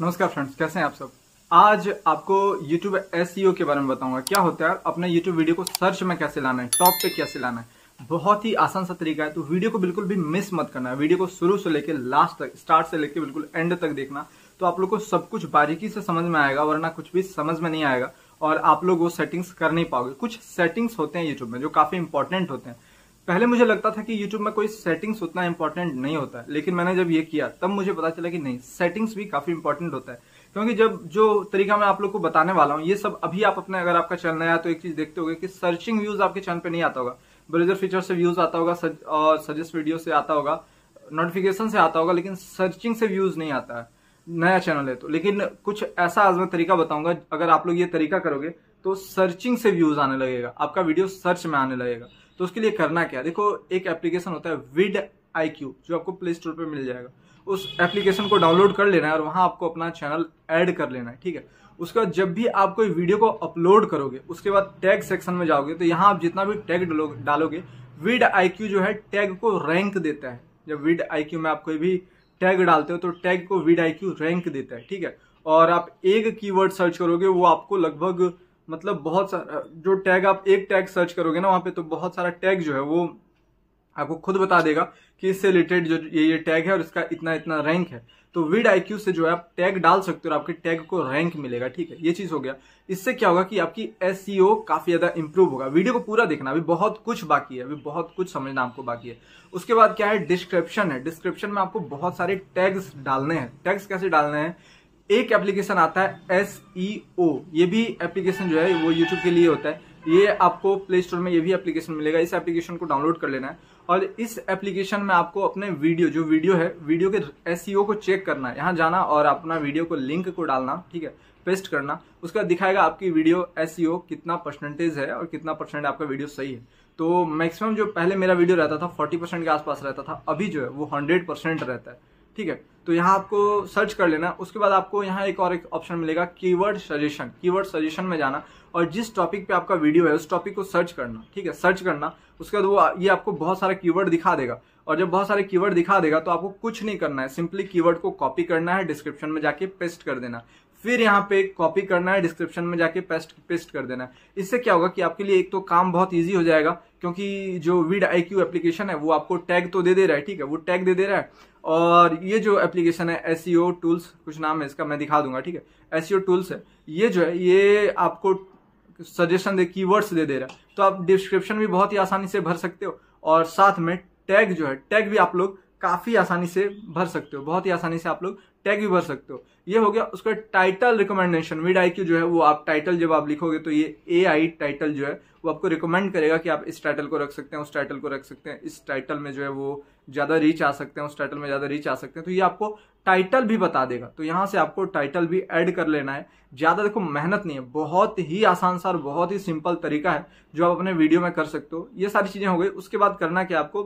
नमस्कार फ्रेंड्स कैसे हैं आप सब आज आपको YouTube SEO के बारे में बताऊंगा क्या होता है यार अपने YouTube वीडियो को सर्च में कैसे लाना है टॉप पे कैसे लाना है बहुत ही आसान सा तरीका है तो वीडियो को बिल्कुल भी मिस मत करना है वीडियो को शुरू से लेकर लास्ट तक स्टार्ट से लेकर बिल्कुल एंड तक देखना तो आप लोग को सब कुछ बारीकी से समझ में आएगा वरना कुछ भी समझ में नहीं आएगा और आप लोग वो सेटिंग्स कर नहीं पाओगे कुछ सेटिंग्स होते हैं यूट्यूब में जो काफी इंपॉर्टेंट होते हैं पहले मुझे लगता था कि YouTube में कोई सेटिंग्स उतना इम्पोर्टेंट नहीं होता है लेकिन मैंने जब ये किया तब मुझे पता चला कि नहीं सेटिंग्स भी काफी इंपॉर्टेंट होता है क्योंकि जब जो तरीका मैं आप लोग को बताने वाला हूँ ये सब अभी आप अपने अगर आपका चैनल आया तो एक चीज देखते होगे कि सर्चिंग व्यूज आपके चैनल पे नहीं आता होगा ब्रेजर फीचर से व्यूज आता होगा सज, और सजेस्ट वीडियो से आता होगा नोटिफिकेशन से आता होगा लेकिन सर्चिंग से व्यूज नहीं आता है नया चैनल है तो लेकिन कुछ ऐसा आज मैं तरीका बताऊंगा अगर आप लोग ये तरीका करोगे तो सर्चिंग से व्यूज आने लगेगा आपका वीडियो सर्च में आने लगेगा तो उसके लिए करना क्या देखो एक एप्लीकेशन होता है विड आई जो आपको प्ले स्टोर पर मिल जाएगा उस एप्लीकेशन को डाउनलोड कर लेना है और वहां आपको अपना चैनल ऐड कर लेना है ठीक है उसके बाद जब भी आप कोई वीडियो को अपलोड करोगे उसके बाद टैग सेक्शन में जाओगे तो यहाँ आप जितना भी टैग डालोगे विड आई जो है टैग को रैंक देता है जब विड आई में आप कोई भी टैग डालते हो तो टैग को विड आई रैंक देता है ठीक है और आप एक कीवर्ड सर्च करोगे वो आपको लगभग मतलब बहुत सारा जो टैग आप एक टैग सर्च करोगे ना वहाँ पे तो बहुत सारा टैग जो है वो आपको खुद बता देगा कि इससे रिलेटेड जो ये ये टैग है और इसका इतना इतना रैंक है तो विड आई से जो है आप टैग डाल सकते हो और आपके टैग को रैंक मिलेगा ठीक है ये चीज हो गया इससे क्या होगा कि आपकी एस e काफी ज्यादा इंप्रूव होगा वीडियो को पूरा देखना अभी बहुत कुछ बाकी है अभी बहुत कुछ समझना आपको बाकी है उसके बाद क्या है डिस्क्रिप्शन है डिस्क्रिप्शन में आपको बहुत सारे टैग्स डालने हैं टैग्स कैसे डालने हैं एक एप्लीकेशन आता है एस ई ओ ये भी एप्लीकेशन जो है वो यूट्यूब के लिए होता है ये आपको प्ले स्टोर में ये भी एप्लीकेशन मिलेगा इस एप्लीकेशन को डाउनलोड कर लेना है और इस एप्लीकेशन में आपको अपने वीडियो जो वीडियो है वीडियो के एस e को चेक करना है यहाँ जाना और अपना वीडियो को लिंक को डालना ठीक है पेस्ट करना उसका दिखाएगा आपकी वीडियो एस e कितना परसेंटेज है और कितना परसेंट आपका वीडियो सही है तो मैक्सिमम जो पहले मेरा वीडियो रहता था 40 परसेंट के आसपास रहता था अभी जो है वो 100 परसेंट रहता है ठीक है तो यहाँ आपको सर्च कर लेना उसके बाद आपको यहाँ एक और एक ऑप्शन मिलेगा कीवर्ड सजेशन कीवर्ड सजेशन में जाना और जिस टॉपिक पे आपका वीडियो है उस टॉपिक को सर्च करना ठीक है सर्च करना उसके बाद वो ये आपको बहुत सारा कीवर्ड दिखा देगा और जब बहुत सारे कीवर्ड दिखा देगा तो आपको कुछ नहीं करना है सिंपली कीवर्ड को कॉपी करना है डिस्क्रिप्शन में जाके पेस्ट कर देना फिर यहाँ पे कॉपी करना है डिस्क्रिप्शन में जाके पेस्ट पेस्ट कर देना है इससे क्या होगा कि आपके लिए एक तो काम बहुत ईजी हो जाएगा क्योंकि जो वीड आई क्यू एप्लीकेशन है वो आपको टैग तो दे दे रहा है ठीक है वो टैग दे दे रहा है और ये जो एप्लीकेशन है एस टूल्स e कुछ नाम है इसका मैं दिखा दूंगा ठीक है एस टूल्स e है ये जो है ये आपको सजेशन दे कीवर्ड्स दे दे रहा है तो आप डिस्क्रिप्शन भी बहुत ही आसानी से भर सकते हो और साथ में टैग जो है टैग भी आप लोग काफ़ी आसानी से भर सकते हो बहुत ही आसानी से आप लोग टैग भी भर सकते हो ये हो गया उसका टाइटल रिकमेंडेशन मिड आई जो है वो आप टाइटल जब आप लिखोगे तो ये ए आई टाइटल जो है वो आपको रिकमेंड करेगा कि आप इस टाइटल को रख सकते हैं उस टाइटल को रख सकते हैं इस टाइटल में जो है वो ज़्यादा रीच आ सकते हैं उस टाइटल में ज़्यादा रीच आ सकते हैं तो ये आपको टाइटल भी बता देगा तो यहाँ से आपको टाइटल भी ऐड कर लेना है ज़्यादा देखो मेहनत नहीं है बहुत ही आसान सा और बहुत ही सिंपल तरीका है जो आप अपने वीडियो में कर सकते हो ये सारी चीज़ें हो गई उसके बाद करना क्या आपको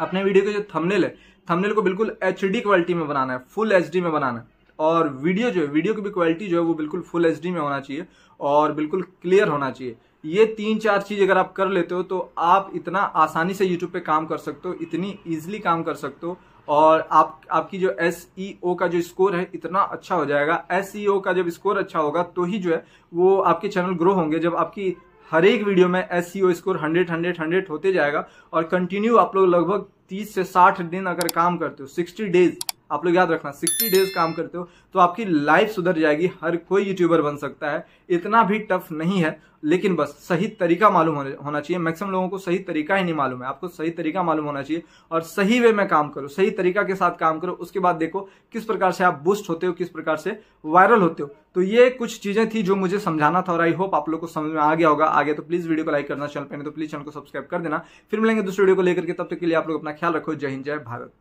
अपने वीडियो के जो थंबनेल है थंबनेल को बिल्कुल एच क्वालिटी में बनाना है फुल एच में बनाना है और वीडियो जो है वीडियो की भी क्वालिटी जो है वो बिल्कुल फुल एच में होना चाहिए और बिल्कुल क्लियर होना चाहिए ये तीन चार चीज अगर आप कर लेते हो तो आप इतना आसानी से यूट्यूब पे काम कर सकते हो इतनी ईजिली काम कर सकते हो और आप आपकी जो एस e का जो स्कोर है इतना अच्छा हो जाएगा एस e का जब स्कोर अच्छा होगा तो ही जो है वो आपके चैनल ग्रो होंगे जब आपकी हर एक वीडियो में S score hundred hundred hundred होते जाएगा और कंटिन्यू आप लोग लगभग तीस से साठ दिन अगर काम करते हो सिक्सटी डेज आप लोग याद रखना सिक्सटी डेज काम करते हो तो आपकी लाइफ सुधर जाएगी हर कोई यूट्यूबर बन सकता है इतना भी टफ नहीं है लेकिन बस सही तरीका मालूम होना चाहिए मैक्सिमम लोगों को सही तरीका ही नहीं मालूम है आपको सही तरीका मालूम होना चाहिए और सही वे में काम करो सही तरीका के साथ काम करो उसके बाद देखो किस प्रकार से आप बूस्ट होते हो किस प्रकार से वायरल होते हो तो ये कुछ चीजें थी जो मुझे समझाना था और आई होप आप लोग को समझ में आ गया होगा आगे तो प्लीज वीडियो को लाइक करना चैनल पर तो प्लीज चैनल को सब्सक्राइब कर देना फिर मिलेंगे दूसरे वीडियो को लेकर के तब तक के लिए आप लोग अपना ख्याल रखो जय हिंद जय भारत